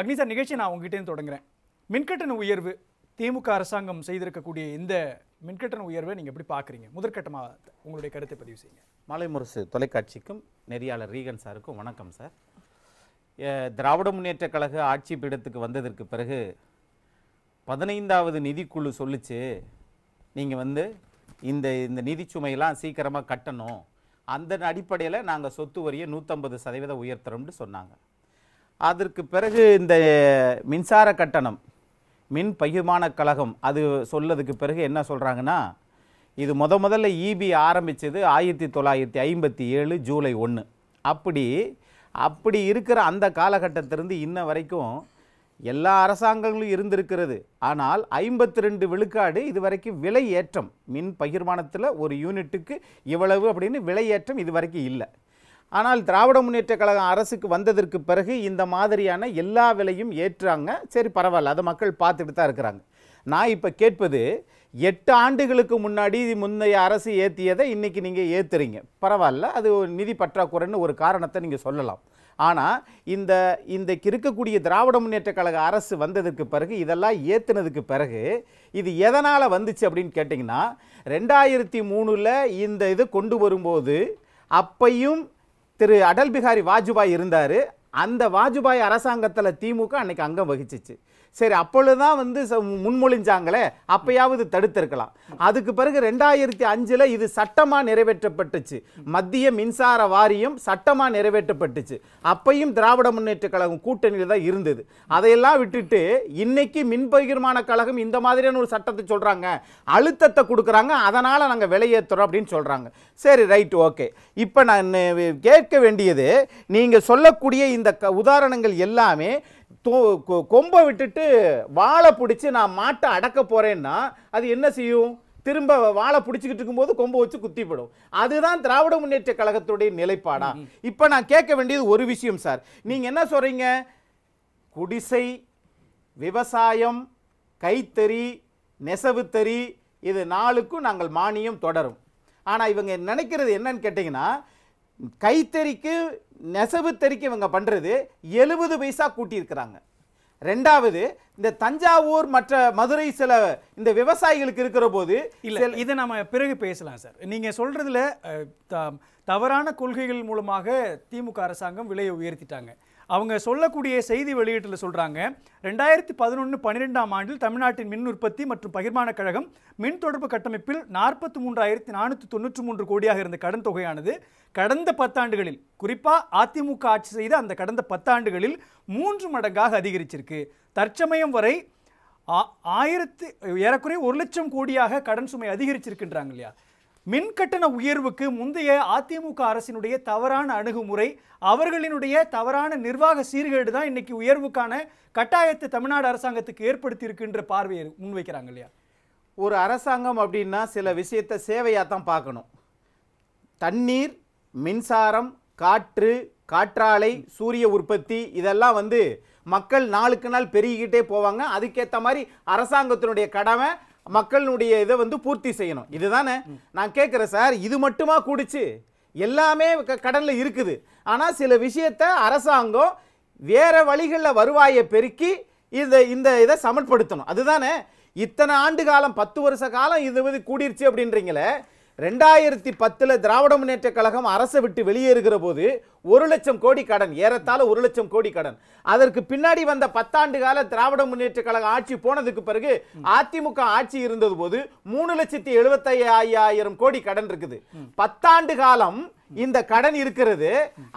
அக்னி சார் நிகழ்ச்சி நான் உங்ககிட்டேருந்து தொடங்குறேன் மின்கட்டண உயர்வு திமுக அரசாங்கம் செய்திருக்கக்கூடிய இந்த மின்கட்டண உயர்வை நீங்கள் எப்படி பார்க்குறீங்க முதற்கட்டமாக உங்களுடைய கருத்தை பதிவு செய்யுங்க மாலை முரசு தொலைக்காட்சிக்கும் நெறியாளர் ரீகன் சாருக்கும் வணக்கம் சார் திராவிட முன்னேற்ற கழக ஆட்சி பீடத்துக்கு வந்ததற்கு பிறகு பதினைந்தாவது நிதிக்குழு சொல்லிச்சு நீங்கள் வந்து இந்த இந்த நிதி சுமையெல்லாம் சீக்கிரமாக கட்டணும் அந்த அடிப்படையில் நாங்கள் சொத்து வரியை நூற்றம்பது சதவீதம் உயர்த்துறோம்னு சொன்னாங்க அதற்கு பிறகு இந்த மின்சார கட்டணம் மின் பகிர்மான கழகம் அது சொல்லதுக்கு பிறகு என்ன சொல்கிறாங்கன்னா இது முத முதல்ல இபி e ஆரம்பித்தது ஆயிரத்தி தொள்ளாயிரத்தி ஐம்பத்தி ஏழு ஜூலை ஒன்று அப்படி அப்படி இருக்கிற அந்த காலகட்டத்திலிருந்து இன்ன வரைக்கும் எல்லா அரசாங்கங்களும் இருந்திருக்கிறது ஆனால் ஐம்பத்தி ரெண்டு விழுக்காடு இது வரைக்கும் விலை ஏற்றம் மின் பகிர்மானத்தில் ஒரு யூனிட்டுக்கு இவ்வளவு அப்படின்னு விலை ஏற்றம் இது வரைக்கும் இல்லை ஆனால் திராவிட முன்னேற்ற கழகம் அரசுக்கு வந்ததற்கு பிறகு இந்த மாதிரியான எல்லா விலையும் ஏற்றாங்க சரி பரவாயில்ல அதை மக்கள் பார்த்துட்டு தான் இருக்கிறாங்க நான் இப்போ கேட்பது எட்டு ஆண்டுகளுக்கு முன்னாடி முந்தைய அரசு ஏற்றியதை இன்றைக்கி நீங்கள் ஏற்றுறீங்க பரவாயில்ல அது நிதி பற்றாக்குறைன்னு ஒரு காரணத்தை நீங்கள் சொல்லலாம் ஆனால் இந்த இந்த இருக்கக்கூடிய திராவிட முன்னேற்ற கழக அரசு வந்ததுக்கு பிறகு இதெல்லாம் ஏற்றுனதுக்கு பிறகு இது எதனால் வந்துச்சு அப்படின்னு கேட்டிங்கன்னா ரெண்டாயிரத்தி மூணில் இந்த இது கொண்டு வரும்போது அப்பையும் திரு அடல் பிகாரி வாஜ்பாய் இருந்தார் அந்த வாஜ்பாய் அரசாங்கத்தில் திமுக அன்னைக்கு அங்கம் வகிச்சிச்சு சரி அப்பொழுதுதான் வந்து முன்மொழிஞ்சாங்களே அப்பயாவது தடுத்திருக்கலாம் அதுக்கு பிறகு ரெண்டாயிரத்தி அஞ்சில் இது சட்டமாக நிறைவேற்றப்பட்டுச்சு மத்திய மின்சார வாரியம் சட்டமாக நிறைவேற்றப்பட்டுச்சு அப்பையும் திராவிட முன்னேற்ற கழகம் கூட்டணியில் தான் இருந்தது அதையெல்லாம் விட்டுட்டு இன்னைக்கு மின் பகிர்மான கழகம் இந்த மாதிரியான ஒரு சட்டத்தை சொல்கிறாங்க அழுத்தத்தை கொடுக்குறாங்க அதனால் நாங்கள் விலையேற்றுறோம் அப்படின்னு சொல்கிறாங்க சரி ரைட் ஓகே இப்போ நான் கேட்க வேண்டியது நீங்கள் சொல்லக்கூடிய இந்த உதாரணங்கள் எல்லாமே கொம்பை விட்டுட்டு வாழை பிடிச்சி நான் மாட்டை அடக்க போகிறேன்னா அது என்ன செய்யும் திரும்ப வாழை பிடிச்சிக்கிட்டு இருக்கும்போது கொம்பு வச்சு குத்திப்படும் அதுதான் திராவிட முன்னேற்ற கழகத்துடைய நிலைப்பாடா இப்போ நான் கேட்க வேண்டியது ஒரு விஷயம் சார் நீங்கள் என்ன சொல்கிறீங்க குடிசை விவசாயம் கைத்தறி நெசவுத்தறி இது நாளுக்கும் நாங்கள் மானியம் தொடரும் ஆனால் இவங்க நினைக்கிறது என்னன்னு கேட்டிங்கன்னா கைத்தறிக்கு நெசவு தெரிக்க இவங்க பண்ணுறது எழுபது பைசா கூட்டியிருக்கிறாங்க ரெண்டாவது இந்த தஞ்சாவூர் மற்ற மதுரை சில இந்த விவசாயிகளுக்கு இருக்கிற போது இல்லை இதை நம்ம பிறகு பேசலாம் சார் நீங்கள் சொல்கிறதுல தவறான கொள்கைகள் மூலமாக திமுக அரசாங்கம் விலையை உயர்த்திட்டாங்க அவங்க சொல்லக்கூடிய செய்தி வெளியீட்டில் சொல்கிறாங்க ரெண்டாயிரத்தி பதினொன்று பன்னிரெண்டாம் ஆண்டில் தமிழ்நாட்டின் மின் உற்பத்தி மற்றும் பகிர்மான கழகம் மின் தொடர்பு கட்டமைப்பில் நாற்பத்தி மூன்றாயிரத்தி நானூற்றி தொண்ணூற்றி மூன்று கோடியாக இருந்த கடன் தொகையானது கடந்த பத்தாண்டுகளில் குறிப்பாக அதிமுக ஆட்சி செய்த அந்த கடந்த பத்தாண்டுகளில் மூன்று மடங்காக அதிகரிச்சிருக்கு தற்சமயம் வரை ஆயிரத்து ஏறக்குறைய ஒரு லட்சம் கோடியாக கடன் சுமை அதிகரிச்சிருக்கின்றாங்க இல்லையா மின்கட்டண உயர்வுக்கு முந்தைய அதிமுக அரசினுடைய தவறான அணுகுமுறை அவர்களினுடைய தவறான நிர்வாக சீர்கேடு தான் இன்னைக்கு உயர்வுக்கான கட்டாயத்தை தமிழ்நாடு அரசாங்கத்துக்கு ஏற்படுத்தி இருக்குன்ற பார்வையை முன்வைக்கிறாங்க இல்லையா ஒரு அரசாங்கம் அப்படின்னா சில விஷயத்தை சேவையாக தான் பார்க்கணும் தண்ணீர் மின்சாரம் காற்று காற்றாலை சூரிய உற்பத்தி இதெல்லாம் வந்து மக்கள் நாளுக்கு நாள் பெருகிக்கிட்டே போவாங்க அதுக்கேற்ற மாதிரி அரசாங்கத்தினுடைய கடமை மக்களுடைய இதை வந்து பூர்த்தி செய்யணும் இதுதானே நான் கேட்குறேன் சார் இது மட்டுமா கூடிச்சு எல்லாமே கடனில் இருக்குது ஆனால் சில விஷயத்த அரசாங்கம் வேற வழிகளில் வருவாயை பெருக்கி இதை இந்த இதை சமன்படுத்தணும் அதுதானே இத்தனை ஆண்டு காலம் பத்து வருஷ காலம் இது வந்து கூடிருச்சு அப்படின்றீங்களே ரெண்டாயிரத்தி பத்தில் திராவிட முன்னேற்ற கழகம் அரசை விட்டு வெளியேறுகிற போது ஒரு லட்சம் கோடி கடன் ஏறத்தாழ ஒரு லட்சம் கோடி கடன் அதற்கு பின்னாடி வந்த பத்தாண்டு கால திராவிட முன்னேற்ற கழக ஆட்சி போனதுக்கு பிறகு அதிமுக ஆட்சி இருந்தது போது மூணு லட்சத்தி எழுபத்தி ஐயாயிரம் கோடி கடன் இருக்குது பத்தாண்டு காலம் இந்த கடன் இருக்கிறது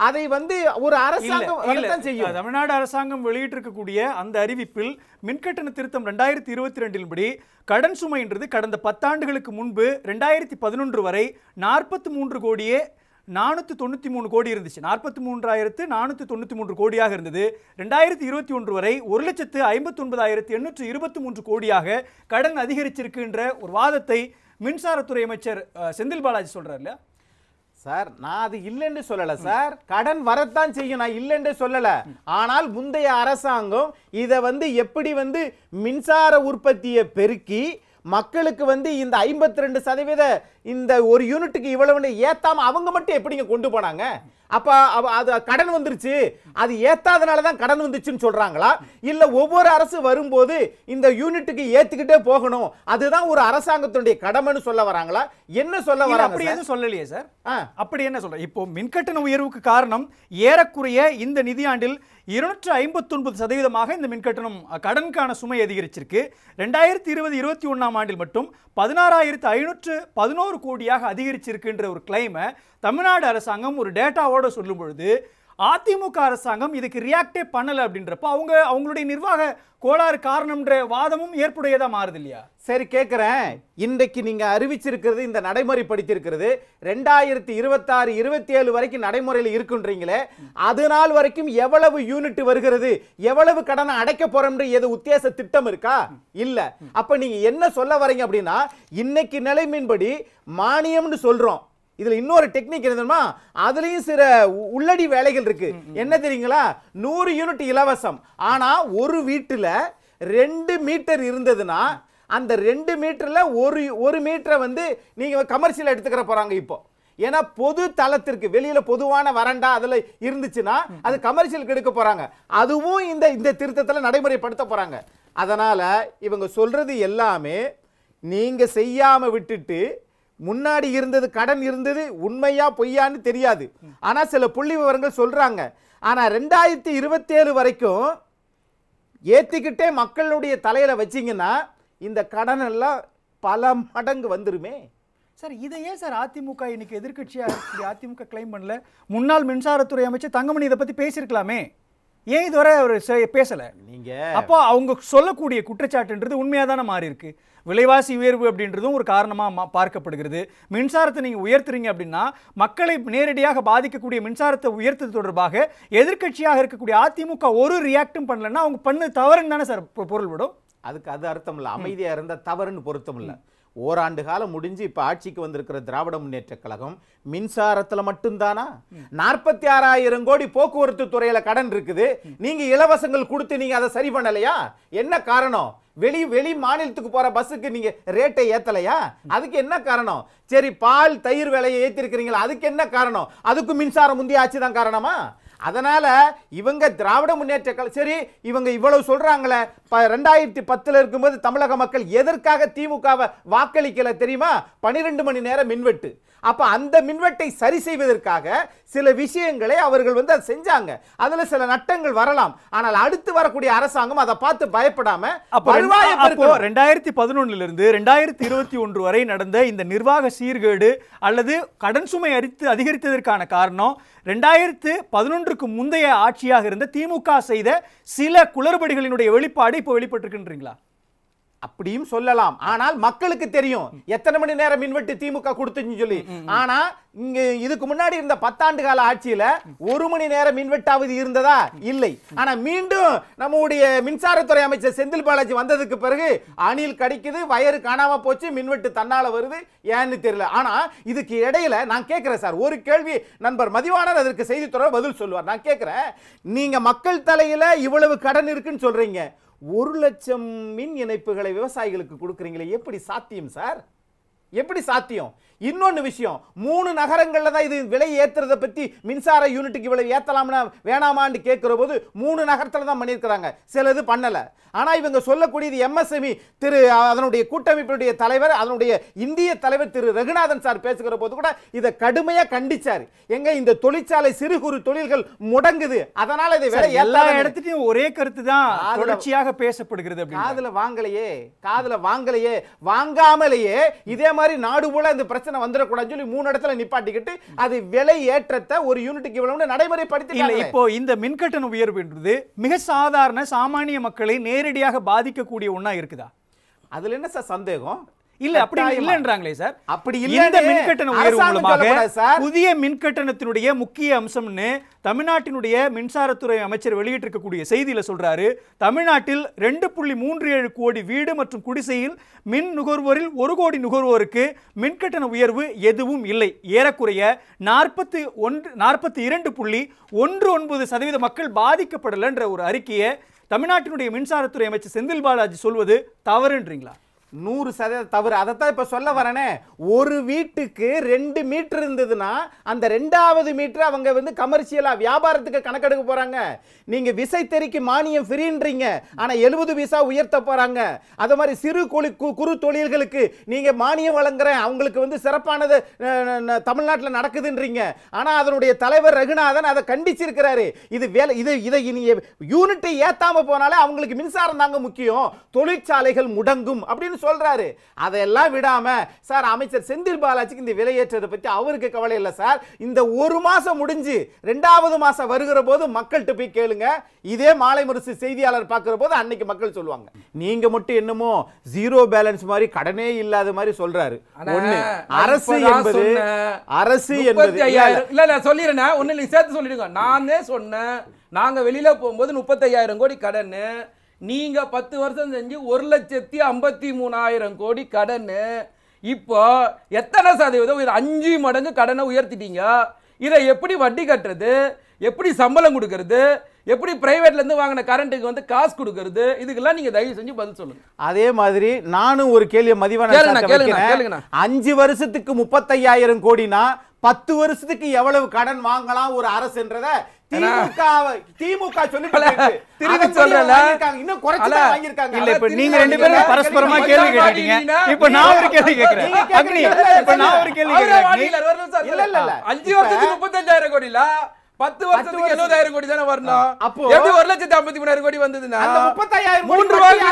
அதை வந்து ஒரு அரசாங்கம் செய்யும் தமிழ்நாடு அரசாங்கம் வெளியிட்டிருக்கக்கூடிய அந்த அறிவிப்பில் மின்கட்டண திருத்தம் ரெண்டாயிரத்தி இருபத்தி ரெண்டில் படி கடன் சுமைன்றது கடந்த பத்தாண்டுகளுக்கு முன்பு ரெண்டாயிரத்தி பதினொன்று வரை நாற்பத்தி மூன்று கோடியே நானூற்றி தொண்ணூற்றி மூணு கோடி இருந்துச்சு நாற்பத்தி மூன்றாயிரத்து நானூற்றி தொண்ணூற்றி மூன்று கோடியாக இருந்தது ரெண்டாயிரத்தி இருபத்தி ஒன்று வரை ஒரு லட்சத்து ஐம்பத்தொன்பதாயிரத்து எண்ணூற்று இருபத்தி மூன்று கோடியாக கடன் அதிகரிச்சிருக்குன்ற ஒரு வாதத்தை மின்சாரத்துறை அமைச்சர் செந்தில் பாலாஜி சொல்கிறார் இல்லையா சார் நான் அது இல்லைன்னு சொல்லல சார் கடன் வரத்தான் செய்யும் நான் இல்லைன்னு சொல்லல ஆனால் முந்தைய அரசாங்கம் இதை வந்து எப்படி வந்து மின்சார உற்பத்தியை பெருக்கி மக்களுக்கு வந்து இந்த ஐம்பத்தி ரெண்டு சதவீத இந்த ஒரு யூனிட்டுக்கு இவ்வளவுன்னு ஏத்தாம அவங்க மட்டும் எப்படிங்க கொண்டு போனாங்க அப்போ அது கடன் வந்துருச்சு அது ஏத்தாதனால தான் கடன் வந்துச்சுன்னு சொல்கிறாங்களா இல்லை ஒவ்வொரு அரசு வரும்போது இந்த யூனிட்டுக்கு ஏற்றுக்கிட்டே போகணும் அதுதான் ஒரு அரசாங்கத்தினுடைய கடமைன்னு சொல்ல வராங்களா என்ன சொல்ல வர அப்படி எதுவும் சொல்லலையே சார் அப்படி என்ன சொல்கிறேன் இப்போ மின்கட்டண உயர்வுக்கு காரணம் ஏறக்குறைய இந்த நிதியாண்டில் இருநூற்று ஐம்பத்தொன்பது சதவீதமாக இந்த மின்கட்டணம் கடனுக்கான சுமை அதிகரிச்சிருக்கு ரெண்டாயிரத்தி இருபது இருபத்தி ஒன்றாம் ஆண்டில் மட்டும் பதினாறாயிரத்து ஐநூற்று பதினோரு கோடியாக அதிகரிச்சிருக்குன்ற ஒரு கிளைமை தமிழ்நாடு அரசாங்கம் ஒரு டேட்டாவோடு சொல்லும் பொழுது அதிமுக அரசாங்கம் இதுக்கு ரியாக்டே பண்ணலை அப்படின்றப்ப அவங்க அவங்களுடைய நிர்வாக கோளாறு காரணம்ன்ற வாதமும் ஏற்புடையதாக மாறுது இல்லையா சரி கேட்குறேன் இன்றைக்கு நீங்கள் அறிவிச்சிருக்கிறது இந்த நடைமுறைப்படுத்தியிருக்கிறது ரெண்டாயிரத்தி இருபத்தாறு இருபத்தி ஏழு வரைக்கும் நடைமுறையில் இருக்குன்றீங்களே அது நாள் வரைக்கும் எவ்வளவு யூனிட் வருகிறது எவ்வளவு கடனை அடைக்க போகிறோம்ன்ற எது உத்தேச திட்டம் இருக்கா இல்லை அப்போ நீங்கள் என்ன சொல்ல வரீங்க அப்படின்னா இன்னைக்கு நிலைமையின்படி மானியம்னு சொல்கிறோம் இதுல இன்னொரு டெக்னிக் என்னதுமா அதுலயும் சில உள்ளடி வேலைகள் இருக்கு என்ன தெரியுங்களா நூறு யூனிட் இலவசம் ஆனா ஒரு வீட்டுல ரெண்டு மீட்டர் இருந்ததுன்னா அந்த ரெண்டு மீட்டர்ல ஒரு ஒரு மீட்டரை வந்து நீங்க கமர்ஷியல் எடுத்துக்கிற போறாங்க இப்போ ஏன்னா பொது தளத்திற்கு வெளியில பொதுவான வரண்டா அதில் இருந்துச்சுன்னா அது கமர்ஷியலுக்கு எடுக்க போறாங்க அதுவும் இந்த இந்த திருத்தத்தில் நடைமுறைப்படுத்த போறாங்க அதனால இவங்க சொல்றது எல்லாமே நீங்க செய்யாம விட்டுட்டு முன்னாடி இருந்தது கடன் இருந்தது உண்மையா பொய்யான்னு தெரியாது ஆனால் சில புள்ளி விவரங்கள் சொல்கிறாங்க ஆனால் ரெண்டாயிரத்தி இருபத்தேழு வரைக்கும் ஏற்றிக்கிட்டே மக்களுடைய தலையில் வச்சிங்கன்னா இந்த கடன் எல்லாம் பல மடங்கு வந்துருமே சார் இதை ஏன் சார் அதிமுக இன்னைக்கு எதிர்கட்சியாக அதிமுக கிளைம் பண்ணல முன்னாள் மின்சாரத்துறை அமைச்சர் தங்கமணி இதை பற்றி பேசியிருக்கலாமே ஏன் இதுவரை அவர் பேசலை நீங்கள் அப்போ அவங்க சொல்லக்கூடிய குற்றச்சாட்டுன்றது உண்மையாக தானே மாறி இருக்குது விலைவாசி உயர்வு அப்படின்றதும் ஒரு காரணமாக பார்க்கப்படுகிறது மின்சாரத்தை நீங்கள் உயர்த்துறீங்க அப்படின்னா மக்களை நேரடியாக பாதிக்கக்கூடிய மின்சாரத்தை உயர்த்தது தொடர்பாக எதிர்கட்சியாக இருக்கக்கூடிய அதிமுக ஒரு ரியாக்டும் பண்ணலன்னா அவங்க பண்ண தவறுன்னு தானே சார் பொருள்படும் அதுக்கு அது அர்த்தம் இல்லை அமைதியாக இருந்தால் தவறுன்னு பொருத்தம் இல்லை ஓராண்டு காலம் முடிஞ்சு இப்போ ஆட்சிக்கு வந்திருக்கிற திராவிட முன்னேற்ற கழகம் மின்சாரத்தில் மட்டும்தானா நாற்பத்தி ஆறாயிரம் கோடி போக்குவரத்து துறையில் கடன் இருக்குது நீங்கள் இலவசங்கள் கொடுத்து நீங்கள் அதை சரி பண்ணலையா என்ன காரணம் வெளி வெளி மாநிலத்துக்கு போகிற பஸ்ஸுக்கு நீங்கள் ரேட்டை ஏற்றலையா அதுக்கு என்ன காரணம் சரி பால் தயிர் விலையை ஏற்றிருக்கிறீங்களா அதுக்கு என்ன காரணம் அதுக்கும் மின்சாரம் முந்தைய ஆட்சி தான் காரணமா அதனால் இவங்க திராவிட முன்னேற்ற கழக சரி இவங்க இவ்வளவு சொல்கிறாங்களே இப்போ ரெண்டாயிரத்தி பத்தில் இருக்கும்போது தமிழக மக்கள் எதற்காக திமுகவை வாக்களிக்கல தெரியுமா பன்னிரெண்டு மணி நேரம் மின்வெட்டு அப்போ அந்த மின்வெட்டை சரி செய்வதற்காக சில விஷயங்களை அவர்கள் வந்து அதை செஞ்சாங்க அதில் சில நட்டங்கள் வரலாம் ஆனால் அடுத்து வரக்கூடிய அரசாங்கம் அதை பார்த்து பயப்படாம ரெண்டாயிரத்தி பதினொன்னுல இருந்து ரெண்டாயிரத்தி இருபத்தி ஒன்று வரை நடந்த இந்த நிர்வாக சீர்கேடு அல்லது கடன் சுமை அரித்து அதிகரித்ததற்கான காரணம் ரெண்டாயிரத்து பதினொன்றுக்கு முந்தைய ஆட்சியாக இருந்த திமுக செய்த சில குளறுபடிகளினுடைய வெளிப்பாடு இப்போ வெளிப்பட்டிருக்கின்றீங்களா அப்படியும் சொல்லலாம் ஆனால் மக்களுக்கு தெரியும் எத்தனை மணி நேரம் மின்வெட்டு திமுக கொடுத்துன்னு சொல்லி ஆனா இங்க இதுக்கு முன்னாடி இருந்த பத்தாண்டு கால ஆட்சியில ஒரு மணி நேரம் மின்வெட்டாவது இருந்ததா இல்லை ஆனா மீண்டும் நம்முடைய மின்சாரத்துறை அமைச்சர் செந்தில் பாலாஜி வந்ததுக்கு பிறகு அணில் கிடைக்குது வயறு காணாம போச்சு மின்வெட்டு தன்னால வருது ஏன்னு தெரியல ஆனா இதுக்கு இடையில நான் கேட்கிறேன் சார் ஒரு கேள்வி நண்பர் மதிவானர் அதற்கு செய்தித்துறை பதில் சொல்லுவார் நான் கேட்கிறேன் நீங்க மக்கள் தலையில இவ்வளவு கடன் இருக்குன்னு சொல்றீங்க ஒரு லட்சம் மின் இணைப்புகளை விவசாயிகளுக்கு கொடுக்குறீங்களே எப்படி சாத்தியம் சார் எப்படி சாத்தியம் இன்னொன்று விஷயம் மூணு நகரங்களில் தான் இது விலை ஏற்றுறதை பற்றி மின்சார யூனிட்டுக்கு இவ்வளவு ஏற்றலாம்னா வேணாமான்னு கேட்குற போது மூணு நகரத்தில் தான் பண்ணியிருக்கிறாங்க இது பண்ணலை ஆனால் இவங்க சொல்லக்கூடியது எம்எஸ்எம்இ e, திரு அதனுடைய கூட்டமைப்பினுடைய தலைவர் அதனுடைய இந்திய தலைவர் திரு ரகுநாதன் சார் பேசுகிற போது கூட இதை கடுமையாக கண்டிச்சார் எங்க இந்த தொழிற்சாலை சிறு குறு தொழில்கள் முடங்குது அதனால் இதை வேற எல்லா இடத்துலையும் ஒரே கருத்து தான் தொடர்ச்சியாக பேசப்படுகிறது காதில் வாங்கலையே காதில் வாங்கலையே வாங்காமலேயே இதே மாதிரி நாடு போல இந்த பிரச்சனை பிரச்சனை வந்துடக்கூடாது சொல்லி மூணு இடத்துல நிப்பாட்டிக்கிட்டு அது விலை ஏற்றத்தை ஒரு யூனிட்டுக்கு இவ்வளவு நடைமுறைப்படுத்தி இல்லை இப்போ இந்த மின்கட்டண உயர்வு என்பது மிக சாதாரண சாமானிய மக்களை நேரடியாக பாதிக்கக்கூடிய ஒன்றா இருக்குதா அதில் என்ன சார் சந்தேகம் இல்ல அப்படி இல்லன்றாங்களே சார் அப்படி இல்ல இந்த மின்கட்டண உயர்வு மூலமாக புதிய மின்கட்டணத்தினுடைய முக்கிய அம்சம்னு தமிழ்நாட்டினுடைய மின்சாரத்துறை அமைச்சர் வெளியிட்டிருக்கக்கூடிய செய்தியில சொல்றாரு தமிழ்நாட்டில் ரெண்டு புள்ளி மூன்று ஏழு கோடி வீடு மற்றும் குடிசையில் மின் நுகர்வோரில் ஒரு கோடி நுகர்வோருக்கு மின்கட்டண உயர்வு எதுவும் இல்லை ஏறக்குறைய நாற்பத்தி ஒன்று நாற்பத்தி இரண்டு புள்ளி ஒன்று ஒன்பது சதவீத மக்கள் பாதிக்கப்படலைன்ற ஒரு அறிக்கையை தமிழ்நாட்டினுடைய மின்சாரத்துறை அமைச்சர் செந்தில் பாலாஜி சொல்வது தவறுன்றீங்களா நூறு சதவீத தவறு அதைத்தான் இப்போ சொல்ல வரனே ஒரு வீட்டுக்கு ரெண்டு மீட்டர் இருந்ததுன்னா அந்த ரெண்டாவது மீட்டர் அவங்க வந்து கமர்ஷியலாக வியாபாரத்துக்கு கணக்கெடுக்க போகிறாங்க நீங்கள் தெறிக்கு மானியம் ஃப்ரீன்றீங்க ஆனால் எழுபது விசா உயர்த்த போகிறாங்க அது மாதிரி சிறு குழி குறு தொழில்களுக்கு நீங்கள் மானியம் வழங்குறேன் அவங்களுக்கு வந்து சிறப்பானது தமிழ்நாட்டில் நடக்குதுன்றீங்க ஆனால் அதனுடைய தலைவர் ரகுநாதன் அதை கண்டிச்சிருக்கிறாரு இது வேலை இது இதை இனி யூனிட்டை ஏற்றாமல் போனாலே அவங்களுக்கு மின்சாரம் தாங்க முக்கியம் தொழிற்சாலைகள் முடங்கும் அப்படின்னு சொல்றாரு அதையெல்லாம் விடாம சார் அமைச்சர் செந்தில் பாலாஜிக்கு இந்த விலையேற்றதை பத்தி அவருக்கு கவலை இல்லை சார் இந்த ஒரு மாசம் முடிஞ்சு ரெண்டாவது மாசம் வருகிற போது மக்கள்கிட்ட போய் கேளுங்க இதே மாலை முரசு செய்தியாளர் பார்க்குற போது அன்னைக்கு மக்கள் சொல்லுவாங்க நீங்க மட்டும் என்னமோ ஜீரோ பேலன்ஸ் மாதிரி கடனே இல்லாத மாதிரி சொல்றாரு அரசு என்பது அரசு என்பது இல்ல இல்ல சொல்லிடுறேன் ஒன்னு சேர்த்து சொல்லிடுங்க நானே சொன்னேன் நாங்க வெளியில போகும்போது ஐயாயிரம் கோடி கடன் நீங்கள் பத்து வருஷம் செஞ்சு ஒரு லட்சத்தி ஐம்பத்தி மூணாயிரம் கோடி கடன் இப்போ எத்தனை சதவீதம் இது அஞ்சு மடங்கு கடனை உயர்த்திட்டீங்க இதை எப்படி வட்டி கட்டுறது எப்படி சம்பளம் கொடுக்கறது எப்படி பிரைவேட்லேருந்து வாங்கின கரண்ட்டுக்கு வந்து காசு கொடுக்கறது இதுக்கெல்லாம் நீங்கள் தயவு செஞ்சு பதில் சொல்லுங்க அதே மாதிரி நானும் ஒரு கேள்வி மதிவான அஞ்சு வருஷத்துக்கு முப்பத்தையாயிரம் கோடினா பத்து வருஷத்துக்கு எவ்வளவு கடன் வாங்கலாம் ஒரு அரசுன்றதை அஞ்சு வருஷத்துக்கு முப்பத்தஞ்சாயிரம் கோடில பத்து வருஷத்துக்கு எழுபதாயிரம் கோடி தானே வரணும் ஒரு லட்சத்தி ஐம்பத்தி மூணாயிரம் கோடி வந்ததுன்னா முப்பத்தாயிரம் மூன்று ரூபாய்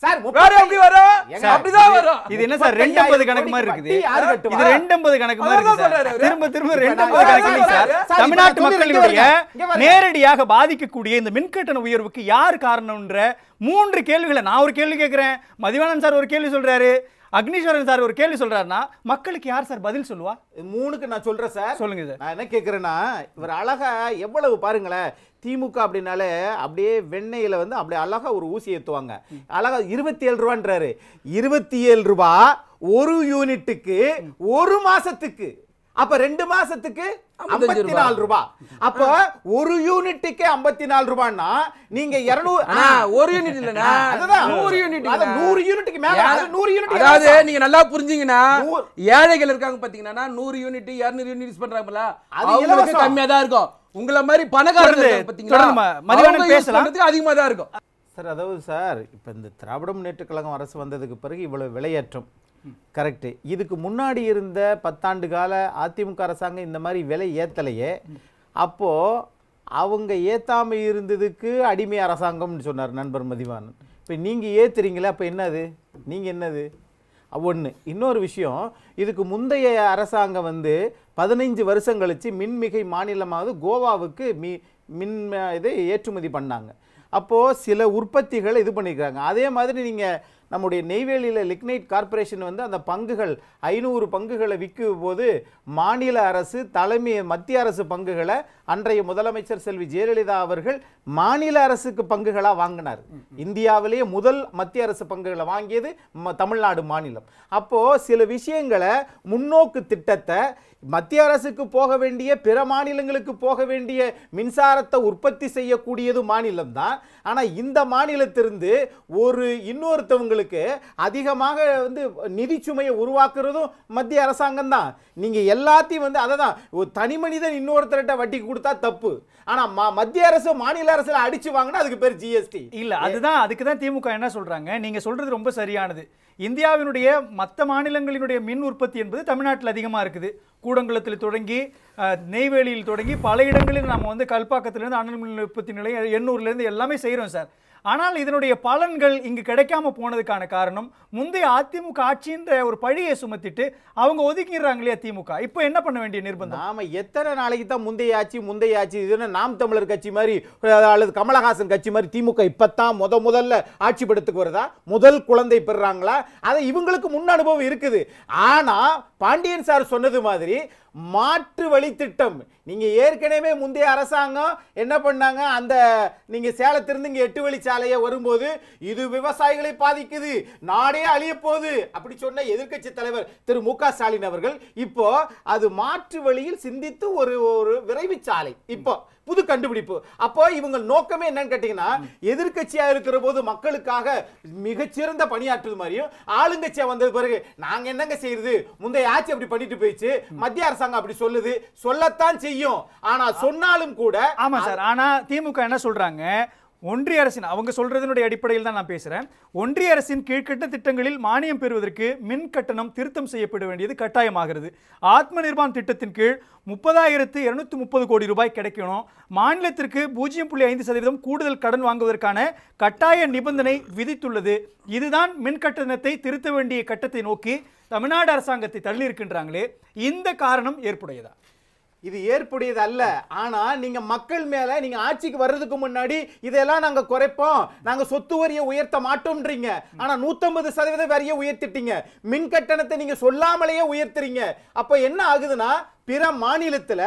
கணக்கு மாதிரி இது ரெண்டு ஐம்பது கணக்கு மாதிரி திரும்ப திரும்ப தமிழ்நாட்டு மக்களுடைய நேரடியாக பாதிக்கக்கூடிய இந்த மின்கட்டண உயர்வுக்கு யார் காரணம் மூன்று கேள்விகளை நான் ஒரு கேள்வி கேட்குறேன் மதிவானன் சார் ஒரு கேள்வி சொல்கிறாரு அக்னீஸ்வரன் சார் ஒரு கேள்வி சொல்கிறாருன்னா மக்களுக்கு யார் சார் பதில் சொல்லுவா மூணுக்கு நான் சொல்றேன் சார் சொல்லுங்க சார் நான் என்ன கேட்குறேன்னா இவர் அழகா எவ்வளவு பாருங்களேன் திமுக அப்படின்னாலே அப்படியே வெண்ணெயில் வந்து அப்படியே அழகாக ஒரு ஊசி ஏற்றுவாங்க அழகா இருபத்தி ஏழு ரூபான்றாரு இருபத்தி ஏழு ரூபா ஒரு யூனிட்டுக்கு ஒரு மாதத்துக்கு அப்ப ரெண்டு மாசத்துக்கு ஐம்பத்தி நாலு ரூபாய் அப்ப ஒரு யூனிட்டுக்கு ஐம்பத்தி நாலு ரூபான்னா நீங்க இருநூறு ஒரு யூனிட் இல்லனா நூறு யூனிட் நூறு யூனிட்டுக்கு மேல நூறு யூனிட் அதாவது நீங்க நல்லா புரிஞ்சீங்கன்னா ஏழைகள் இருக்காங்க பாத்தீங்கன்னா நூறு யூனிட் இருநூறு யூனிட் பண்றாங்கல்ல அது கம்மியா தான் இருக்கும் உங்கள மாதிரி பணக்காரங்க பாத்தீங்கன்னா பேசலாம் அதிகமா தான் இருக்கும் சார் அதாவது சார் இப்போ இந்த திராவிட முன்னேற்ற கழகம் அரசு வந்ததுக்கு பிறகு இவ்வளவு விலையேற்றம் கரெக்டு இதுக்கு முன்னாடி இருந்த பத்தாண்டு கால அதிமுக அரசாங்கம் இந்த மாதிரி விலை ஏற்றலையே அப்போது அவங்க ஏற்றாமல் இருந்ததுக்கு அடிமை அரசாங்கம்னு சொன்னார் நண்பர் மதிவானன் இப்போ நீங்கள் ஏற்றுறீங்களே அப்போ என்னது நீங்கள் என்னது ஒன்று இன்னொரு விஷயம் இதுக்கு முந்தைய அரசாங்கம் வந்து பதினைஞ்சு வருஷம் கழித்து மின்மிகை மாநிலமாவது கோவாவுக்கு மி மின் இதை ஏற்றுமதி பண்ணாங்க அப்போது சில உற்பத்திகளை இது பண்ணியிருக்காங்க அதே மாதிரி நீங்கள் நம்முடைய நெய்வேலியில் லிக்னைட் கார்பரேஷன் வந்து அந்த பங்குகள் ஐநூறு பங்குகளை விற்கும் போது மாநில அரசு தலைமை மத்திய அரசு பங்குகளை அன்றைய முதலமைச்சர் செல்வி ஜெயலலிதா அவர்கள் மாநில அரசுக்கு பங்குகளாக வாங்கினார் இந்தியாவிலேயே முதல் மத்திய அரசு பங்குகளை வாங்கியது தமிழ்நாடு மாநிலம் அப்போது சில விஷயங்களை முன்னோக்கு திட்டத்தை மத்திய அரசுக்கு போக வேண்டிய பிற மாநிலங்களுக்கு போக வேண்டிய மின்சாரத்தை உற்பத்தி செய்யக்கூடியது மாநிலம் தான் ஆனால் இந்த மாநிலத்திலிருந்து ஒரு இன்னொருத்தவங்களுக்கு நிறுவனங்களுக்கு அதிகமாக வந்து நிதி சுமையை உருவாக்குறதும் மத்திய அரசாங்கம் தான் நீங்கள் எல்லாத்தையும் வந்து அதை தான் ஒரு தனி மனிதன் இன்னொருத்தர்கிட்ட வட்டி கொடுத்தா தப்பு ஆனால் மா மத்திய அரசு மாநில அரசில் அடிச்சு வாங்கினா அதுக்கு பேர் ஜிஎஸ்டி இல்லை அதுதான் அதுக்கு தான் திமுக என்ன சொல்கிறாங்க நீங்கள் சொல்கிறது ரொம்ப சரியானது இந்தியாவினுடைய மற்ற மாநிலங்களினுடைய மின் உற்பத்தி என்பது தமிழ்நாட்டில் அதிகமாக இருக்குது கூடங்குளத்தில் தொடங்கி நெய்வேலியில் தொடங்கி பல இடங்களில் நம்ம வந்து கல்பாக்கத்திலேருந்து அனல் மின் உற்பத்தி நிலையம் எண்ணூர்லேருந்து எல்லாமே செய்கிறோம் சார் ஆனால் இதனுடைய பலன்கள் இங்கு கிடைக்காம போனதுக்கான காரணம் முந்தைய அதிமுக ஆட்சின்ற ஒரு பழியை சுமத்திட்டு அவங்க ஒதுக்கிடுறாங்க இல்லையா திமுக இப்போ என்ன பண்ண வேண்டிய நிர்பந்தம் நாம எத்தனை நாளைக்கு தான் முந்தைய ஆட்சி முந்தைய ஆட்சி இதுன்னு நாம் தமிழர் கட்சி மாதிரி அல்லது கமலஹாசன் கட்சி மாதிரி திமுக இப்பத்தான் முத முதல்ல ஆட்சி படுத்துக்கு வருதா முதல் குழந்தை பெறுறாங்களா அதை இவங்களுக்கு முன் அனுபவம் இருக்குது ஆனா பாண்டியன் சார் சொன்னது மாதிரி மாற்று வழி திட்டம் நீங்கள் ஏற்கனவே முந்தைய அரசாங்கம் என்ன பண்ணாங்க அந்த நீங்கள் சேலத்திலிருந்து இங்கே எட்டு வழிச்சாலையை வரும்போது இது விவசாயிகளை பாதிக்குது நாடே அழிய போகுது அப்படி சொன்ன எதிர்கட்சி தலைவர் திரு மு ஸ்டாலின் அவர்கள் இப்போ அது மாற்று வழியில் சிந்தித்து ஒரு ஒரு விரைவு சாலை இப்போ புது கண்டுபிடிப்பு அப்போ இவங்க நோக்கமே என்னன்னு கேட்டீங்கன்னா எதிர்கட்சியா இருக்கிற போது மக்களுக்காக மிகச்சிறந்த பணியாற்றுவது மாதிரியும் ஆளுங்கட்சியா வந்தது பிறகு நாங்க என்னங்க செய்யறது முந்தைய ஆட்சி அப்படி பண்ணிட்டு போயிடுச்சு மத்திய அரசாங்கம் அப்படி சொல்லுது சொல்லத்தான் செய்யும் ஆனா சொன்னாலும் கூட ஆமா சார் ஆனா திமுக என்ன சொல்றாங்க ஒன்றிய அரசின் அவங்க சொல்றதனுடைய அடிப்படையில் தான் நான் பேசுகிறேன் ஒன்றிய அரசின் கீழ்கட்ட திட்டங்களில் மானியம் பெறுவதற்கு மின் கட்டணம் திருத்தம் செய்யப்பட வேண்டியது கட்டாயமாகிறது ஆத்ம நிர்மான் திட்டத்தின் கீழ் முப்பதாயிரத்து இருநூத்தி முப்பது கோடி ரூபாய் கிடைக்கணும் மாநிலத்திற்கு பூஜ்ஜியம் புள்ளி ஐந்து சதவீதம் கூடுதல் கடன் வாங்குவதற்கான கட்டாய நிபந்தனை விதித்துள்ளது இதுதான் மின் கட்டணத்தை திருத்த வேண்டிய கட்டத்தை நோக்கி தமிழ்நாடு அரசாங்கத்தை தள்ளியிருக்கின்றாங்களே இந்த காரணம் ஏற்புடையதா இது ஏற்புடையது அல்ல ஆனா நீங்க மக்கள் மேல நீங்க ஆட்சிக்கு வர்றதுக்கு முன்னாடி இதெல்லாம் நாங்க குறைப்போம் நாங்க சொத்து வரிய உயர்த்த மாட்டோம்ன்றீங்க ஆனா நூத்தம்பது சதவீத வரிய உயர்த்திட்டீங்க மின் கட்டணத்தை நீங்க சொல்லாமலேயே உயர்த்துறீங்க அப்ப என்ன ஆகுதுன்னா பிற மாநிலத்துல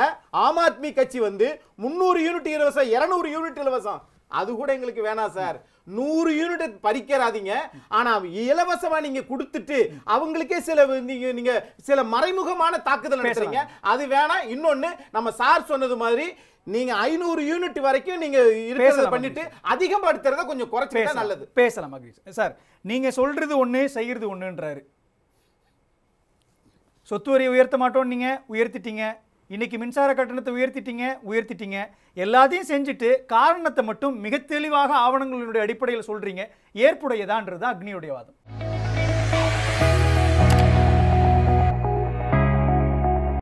ஆம் ஆத்மி கட்சி வந்து முன்னூறு யூனிட் இலவசம் இருநூறு யூனிட் இலவசம் அது கூட எங்களுக்கு வேணாம் சார் நூறு யூனிட் பறிக்கிறாதீங்க ஆனா இலவசமா நீங்க கொடுத்துட்டு அவங்களுக்கே சில நீங்க நீங்க சில மறைமுகமான தாக்குதல் நடத்துறீங்க அது வேணாம் இன்னொன்னு நம்ம சார் சொன்னது மாதிரி நீங்க ஐநூறு யூனிட் வரைக்கும் நீங்க இருக்கிறத பண்ணிட்டு அதிகப்படுத்துறத கொஞ்சம் குறைச்சா நல்லது பேசலாம் மகிஷ் சார் நீங்க சொல்றது ஒண்ணு செய்யறது ஒண்ணுன்றாரு சொத்து வரியை உயர்த்த மாட்டோம் நீங்க உயர்த்திட்டீங்க இன்னைக்கு மின்சார கட்டணத்தை உயர்த்திட்டீங்க உயர்த்திட்டீங்க எல்லாத்தையும் செஞ்சுட்டு காரணத்தை மட்டும் மிக தெளிவாக ஆவணங்களினுடைய அடிப்படையில் சொல்றீங்க ஏற்புடையதான்றது அக்னியுடைய வாதம்